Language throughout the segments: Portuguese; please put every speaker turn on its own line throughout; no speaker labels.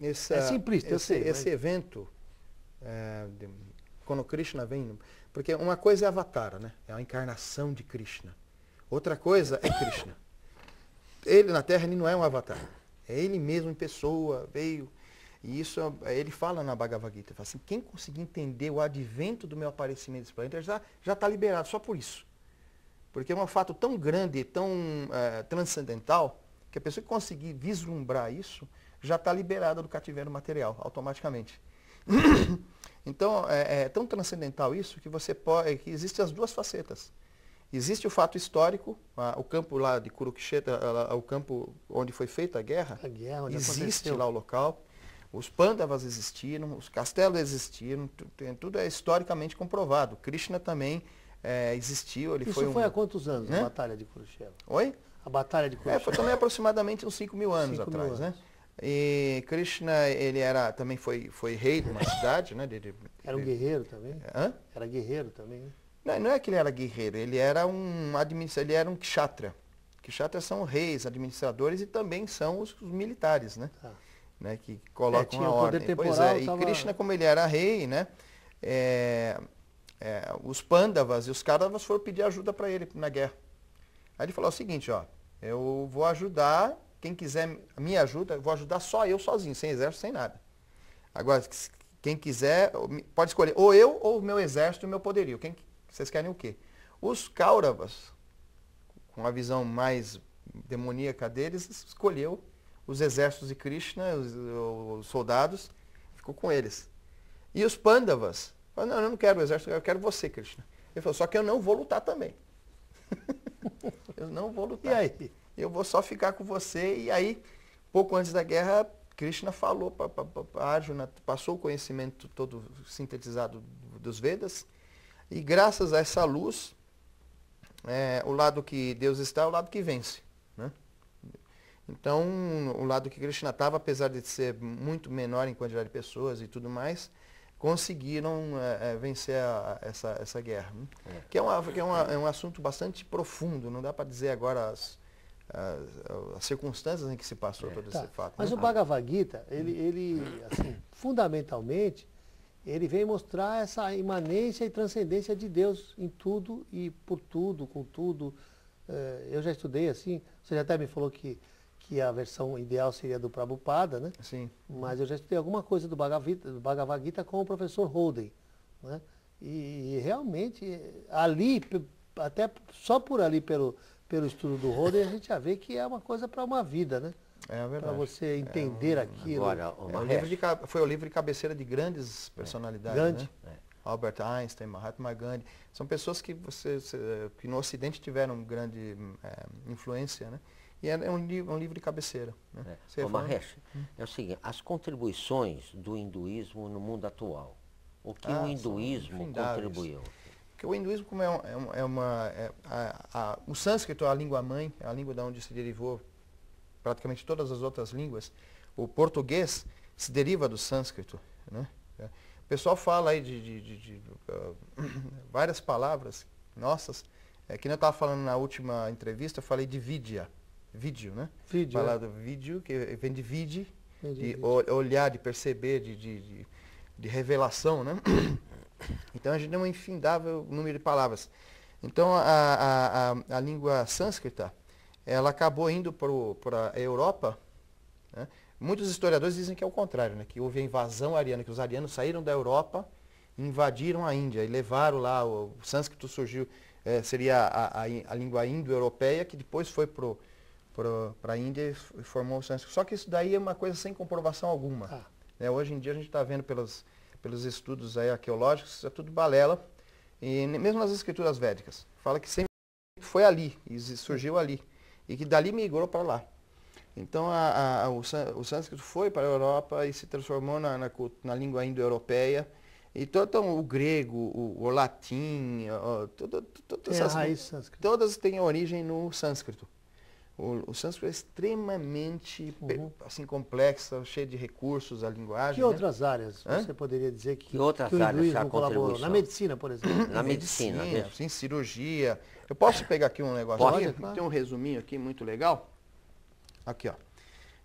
Essa, é simplista, esse, eu sei. Esse mas... evento, é, de, quando Krishna vem. Porque uma coisa é Avatar, né? É a encarnação de Krishna. Outra coisa é Krishna. Ele na Terra ele não é um Avatar. É ele mesmo em pessoa, veio. E isso ele fala na Bhagavad Gita. Fala assim, quem conseguir entender o advento do meu aparecimento desse planeta já está liberado, só por isso. Porque é um fato tão grande, tão é, transcendental, que a pessoa que conseguir vislumbrar isso, já está liberada do cativeiro material, automaticamente. então, é, é, tão transcendental isso que você pode. É, que existem as duas facetas. Existe o fato histórico, a, o campo lá de Kurukshetra, o campo onde foi feita a guerra, a guerra existe aconteceu. lá o local. Os Pandavas existiram, os castelos existiram, tudo é historicamente comprovado. Krishna também é, existiu. Ele Isso foi, foi há
quantos anos, né? a Batalha de Kurukshetra?
Oi? A Batalha de Kurukshetra. É, foi também aproximadamente uns 5 mil anos 5 atrás, mil né? anos. E Krishna, ele era, também foi, foi rei de uma cidade, né? Ele, era um guerreiro também? Hã? Era
guerreiro também, né?
Não, não é que ele era guerreiro, ele era um administra, ele era um kshatra. Kshatras são reis, administradores e também são os, os militares, né? Tá. né? Que colocam é, a ordem. Temporal, pois é, e tava... Krishna, como ele era rei, né? É, é, os Pandavas e os Kadavas foram pedir ajuda para ele na guerra. Aí ele falou o seguinte, ó, eu vou ajudar quem quiser me ajuda, eu vou ajudar só eu sozinho, sem exército, sem nada. Agora, quem quiser, pode escolher ou eu ou o meu exército e o meu poderio. Quem, vocês querem o quê? Os Kauravas, com a visão mais demoníaca deles, escolheu os exércitos de Krishna, os, os soldados, ficou com eles. E os pandavas, falou, não, eu não quero o exército, eu quero você, Krishna. Ele falou, só que eu não vou lutar também. eu não vou lutar. E aí? eu vou só ficar com você. E aí, pouco antes da guerra, Krishna falou para Arjuna, passou o conhecimento todo sintetizado dos Vedas, e graças a essa luz, é, o lado que Deus está é o lado que vence. Né? Então, o lado que Krishna estava, apesar de ser muito menor em quantidade de pessoas e tudo mais, conseguiram é, é, vencer a, essa, essa guerra. Né? É. Que, é, uma, que é, uma, é um assunto bastante profundo, não dá para dizer agora as, as, circunstâncias em que se passou é. todo tá. esse fato. Mas né? o
Bhagavad Gita, ele, ele assim, fundamentalmente, ele vem mostrar essa imanência e transcendência de Deus em tudo e por tudo, com tudo. É, eu já estudei assim, você até me falou que, que a versão ideal seria do Prabhupada, né? Sim. Mas eu já estudei alguma coisa do Bhagavad Gita, do Bhagavad Gita com o professor Holden, né? E, e realmente, ali, até só por ali, pelo, pelo estudo do roder a gente já vê que é uma coisa para uma vida, né? É verdade. Para você entender é um, aquilo. Agora, é, livro de,
foi o livro de cabeceira de grandes personalidades. Né? É. Grande. Né? Albert Einstein, Mahatma Gandhi. São pessoas que, você, que no Ocidente tiveram grande é, influência, né? E é, é um, um livro de cabeceira. Né?
É. Ô, Mahesh, hum? é o seguinte, as contribuições do hinduísmo no mundo atual. O que ah, o hinduísmo contribuiu?
Porque o hinduísmo, como é, um, é
uma. É uma é, a, a, o sânscrito é a língua mãe,
é a língua da onde se derivou praticamente todas as outras línguas. O português se deriva do sânscrito. Né? É. O pessoal fala aí de, de, de, de uh, várias palavras nossas. É, que eu estava falando na última entrevista, eu falei de vidya. Vídeo, né? Vídeo. Falar é. vídeo, que vem de vide, de, de olhar, de perceber, de, de, de revelação, né? Então a gente tem um infindável número de palavras. Então a, a, a língua sânscrita, ela acabou indo para a Europa. Né? Muitos historiadores dizem que é o contrário, né? que houve a invasão ariana, que os arianos saíram da Europa, invadiram a Índia e levaram lá, o, o sânscrito surgiu, é, seria a, a, a língua indo-europeia, que depois foi para a Índia e formou o sânscrito. Só que isso daí é uma coisa sem comprovação alguma. Ah. Né? Hoje em dia a gente está vendo pelas pelos estudos aí arqueológicos, isso é tudo balela. E mesmo nas escrituras védicas, fala que sempre foi ali, surgiu ali, e que dali migrou para lá. Então a, a, o, o, sânscrito foi para a Europa e se transformou na, na, na língua indo-europeia. E todo, então, o grego, o, o latim, o, todo, todo, todas, é essas, todas têm origem no sânscrito. O, o sânscrito é extremamente uhum. assim, complexo, cheio de recursos, a linguagem. Que né? outras áreas Hã? você poderia dizer que, que outras que o áreas colaborou? Na medicina, por exemplo. Na medicina, medicina sim, cirurgia. Eu posso pegar aqui um negócio? Pode, aqui? Claro. Tem um resuminho aqui muito legal. Aqui, ó.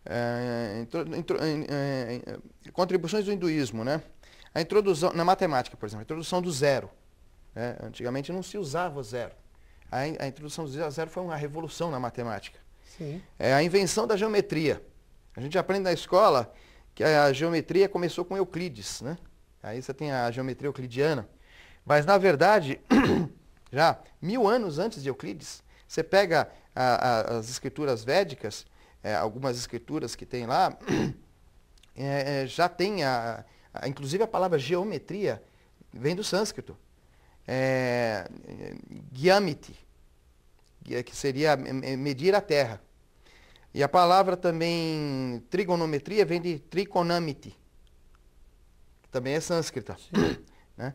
É, intro, intro, é, contribuições do hinduísmo, né? A introdução, na matemática, por exemplo, a introdução do zero. Né? Antigamente não se usava o zero a, a introdução do zero foi uma revolução na matemática. Sim. É a invenção da geometria. A gente aprende na escola que a geometria começou com Euclides, né? Aí você tem a geometria euclidiana. Mas, na verdade, já mil anos antes de Euclides, você pega a, a, as escrituras védicas, é, algumas escrituras que tem lá, é, é, já tem, a, a, inclusive a palavra geometria vem do sânscrito. É, gyamiti, é, que seria é, é, medir a terra. E a palavra também trigonometria vem de triconamity, que também é sânscrita. Né?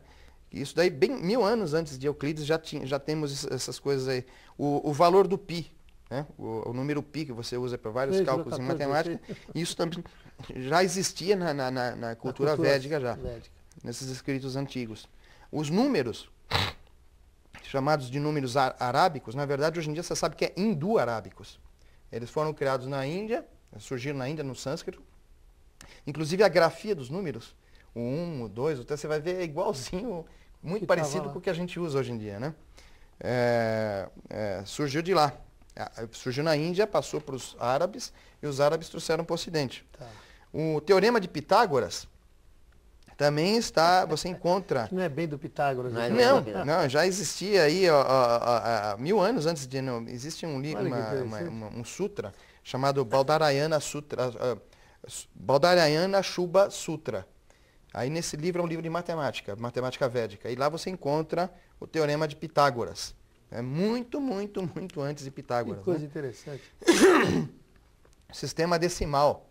Isso daí, bem mil anos antes de Euclides, já, tinha, já temos essas coisas aí. O, o valor do pi, né? o, o, número pi que você usa para vários cálculos tá em matemática, isso também já existia na, na, na, na cultura, cultura, védica já, védica. nesses escritos antigos. Os números, chamados de números arábicos, na verdade, hoje em dia você sabe que é hindu-arábicos. Eles foram criados na Índia, surgiram na Índia no sânscrito. Inclusive a grafia dos números, o 1, o 2, você vai ver é igualzinho, muito que parecido com o que a gente usa hoje em dia. Né? É, é, surgiu de lá. Surgiu na Índia, passou para os árabes e os árabes trouxeram para o Ocidente. Tá. O teorema de Pitágoras, também está, você encontra. Não é bem do Pitágoras. Não, é né? não, do não, já existia aí ó, ó, ó, mil anos antes de não existe um livro, um sutra chamado Baldarayana Sutra, ah, ah, uh, Baldarayana Shuba Sutra. Aí nesse livro é um livro de matemática, matemática védica, e lá você encontra o teorema de Pitágoras. É muito, muito, muito antes de Pitágoras. Que né? coisa né? interessante. Sistema decimal.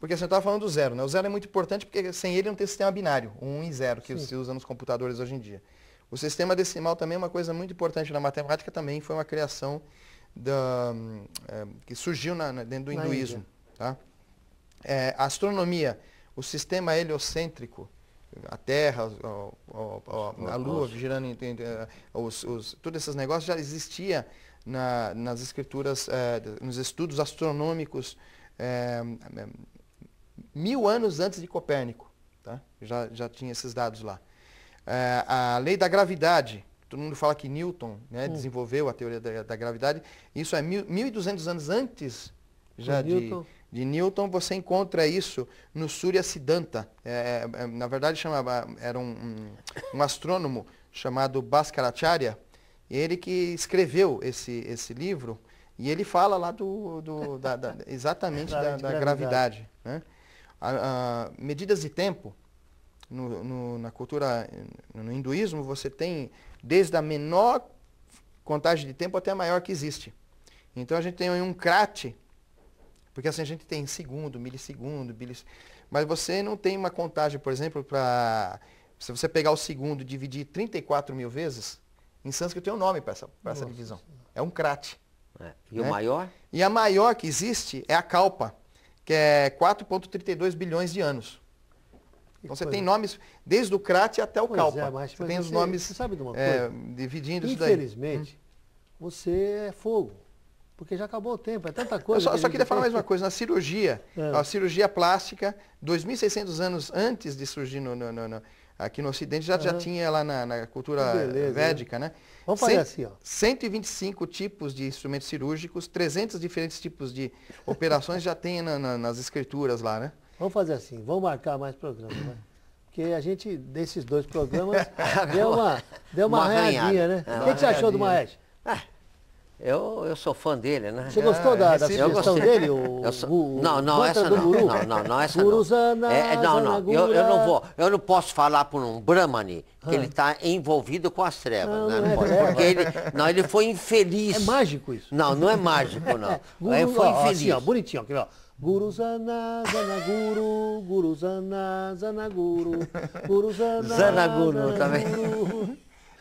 Porque assim, eu estava falando do zero, né? O zero é muito importante porque sem ele não tem sistema binário, um e zero, que Sim. se usa nos computadores hoje em dia. O sistema decimal também é uma coisa muito importante na matemática, também foi uma criação da, é, que surgiu na, na, dentro do na hinduísmo. Tá? É, a astronomia, o sistema heliocêntrico, a Terra, a Lua girando, em, em, eh, os, os, todos esses negócios já existia na, nas escrituras, eh, nos estudos astronômicos mil anos antes de Copérnico. Tá? Já, já tinha esses dados lá. É, a lei da gravidade, todo mundo fala que Newton né, hum. desenvolveu a teoria da, da gravidade, isso é mil, 1.200 anos antes já de Newton. de Newton. Você encontra isso no Surya Siddhanta. É, é, é na verdade, chamava, era um, um, um astrônomo chamado Bhaskaracharya, ele que escreveu esse, esse livro, e ele fala lá do, do da, da, exatamente da, da, gravidade. gravidade né? a, a, medidas de tempo, no, no, na cultura, no hinduísmo, você tem desde a menor contagem de tempo até a maior que existe. Então a gente tem um crate, porque assim a gente tem segundo, milissegundo, milissegundo mas você não tem uma contagem, por exemplo, para. Se você pegar o segundo e dividir 34 mil vezes, em sânscrito tem um nome para essa, essa divisão. É um crate.
É. E né? o maior?
E a maior que existe é a calpa que é 4,32 bilhões de anos. Então você tem nomes desde o Crate até o pois Calpa. É, mas, você mas tem você, os nomes você sabe de uma é, coisa? É, dividindo isso daí. Infelizmente,
hum. você é fogo. Porque já acabou o tempo, é tanta coisa. Eu só, que só queria falar mais uma
coisa. Na cirurgia, é. a cirurgia plástica, 2.600 anos antes de surgir no, no, no, aqui no Ocidente, já, uhum. já ah. tinha lá na, na cultura beleza, védica, né? Vamos fazer Cent, assim, ó. 125 tipos de instrumentos cirúrgicos, 300 diferentes tipos de operações já tem na, na, nas escrituras lá, né?
Vamos fazer assim, vamos marcar mais programas, né? Porque a gente, desses dois programas, deu uma, deu uma, uma arranhadinha, né? É, o que, que, você achou do Maestro? Ah, eu, eu sou fã dele, né? Você gostou da, da sugestão dele? O, eu sou, o, não, não, essa não, guru. não, não, não, essa não. Zana, é, é, não, não, eu, eu, não vou, eu não posso falar por um Brahmani que ah. ele está envolvido com as trevas, não, ah, né? Não pode, é, porque ele, não, ele foi infeliz. É mágico isso? Não, não é mágico, não. É, guru, ele foi ó, infeliz. Assim, ó, bonitinho, aqui, ó. Guru Zana, Zanaguru, Guru Zana, Zanaguru, Guru Zana, Zanaguru também.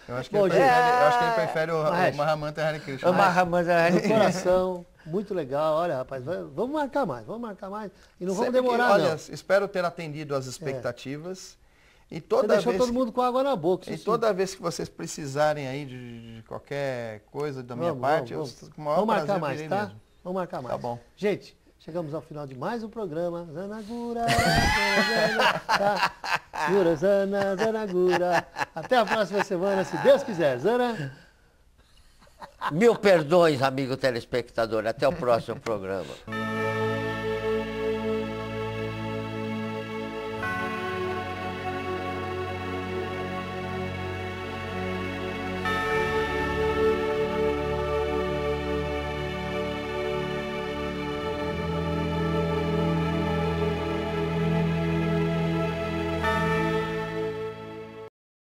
Eu acho que, Bom, ele, gente, prefere, eu acho que ele prefere o, é, o Mahamanta
Hare Krishna. O Mahamanta coração,
muito legal. Olha, rapaz, vamos marcar mais, vamos marcar mais. E não Sempre vamos demorar, que, Olha, não.
espero ter atendido as expectativas. É. E toda Você deixou vez todo mundo com água na boca. E toda vez que vocês precisarem aí de, de qualquer coisa da minha vamos, parte, vamos, eu com o maior vamos marcar mais, tá? Mesmo.
Vamos marcar mais. Tá bom. Gente, chegamos ao final de mais um programa. Zanagura. tá? Gura, Zana, Zana, Gura. Até a próxima semana, se Deus quiser. Zana. Mil perdões, amigo telespectador. Até o próximo programa.